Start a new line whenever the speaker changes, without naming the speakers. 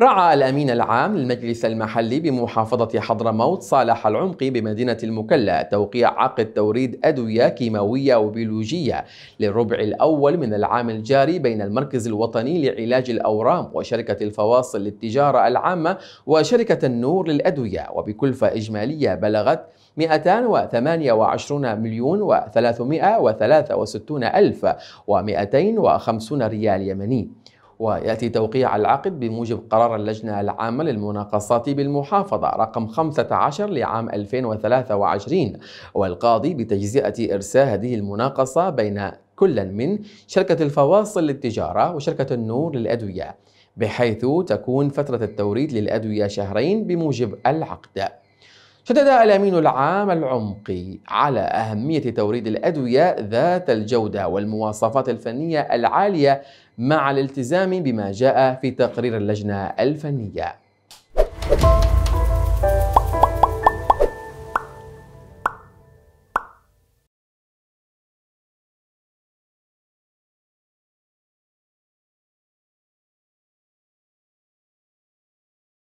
رعى الأمين العام للمجلس المحلي بمحافظة حضرموت صالح العمقي بمدينة المكلا توقيع عقد توريد أدوية كيماوية وبيولوجية للربع الأول من العام الجاري بين المركز الوطني لعلاج الأورام وشركة الفواصل للتجارة العامة وشركة النور للأدوية وبكلفة إجمالية بلغت 228 مليون و363 ألف و250 ريال يمني ويأتي توقيع العقد بموجب قرار اللجنة العامة للمناقصات بالمحافظة رقم 15 لعام 2023 والقاضي بتجزئة إرساء هذه المناقصة بين كل من شركة الفواصل للتجارة وشركة النور للأدوية بحيث تكون فترة التوريد للأدوية شهرين بموجب العقد شدد الأمين العام العمقي على أهمية توريد الأدوية ذات الجودة والمواصفات الفنية العالية مع الالتزام بما جاء في تقرير اللجنة الفنية.